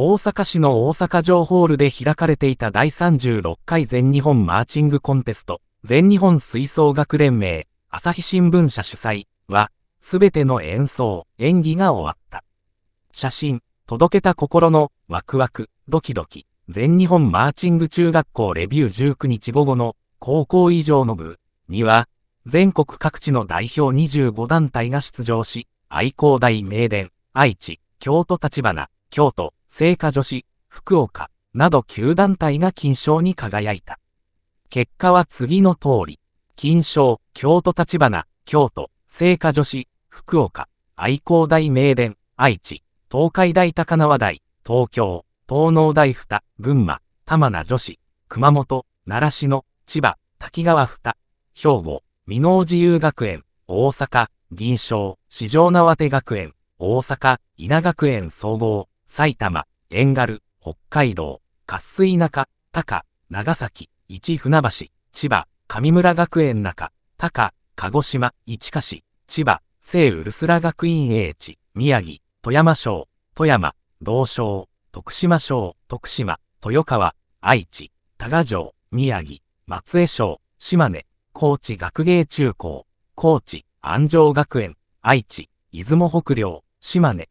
大阪市の大阪城ホールで開かれていた第36回全日本マーチングコンテスト、全日本吹奏楽連盟、朝日新聞社主催は、すべての演奏、演技が終わった。写真、届けた心のワクワク、ドキドキ、全日本マーチング中学校レビュー19日午後の高校以上の部には、全国各地の代表25団体が出場し、愛工大名電、愛知、京都立花、京都、聖火女子、福岡など9団体が金賞に輝いた。結果は次の通り、金賞、京都立花、京都、聖火女子、福岡、愛工大名電、愛知、東海大高輪大、東京、東農大二、群馬、玉名女子、熊本、奈良市の、千葉、滝川二、兵庫、美濃自由学園、大阪、銀賞、四条縄手学園、大阪、稲学園総合、埼玉、遠軽、北海道、滑水中、高、長崎、一船橋、千葉、上村学園中、高、鹿児島、市賀市、千葉、聖ウルスラ学院英知、宮城、富山省、富山、道省、徳島省、徳島、豊川、愛知、多賀城、宮城、松江省、島根、高知学芸中高、高知、安城学園、愛知、出雲北陵、島根、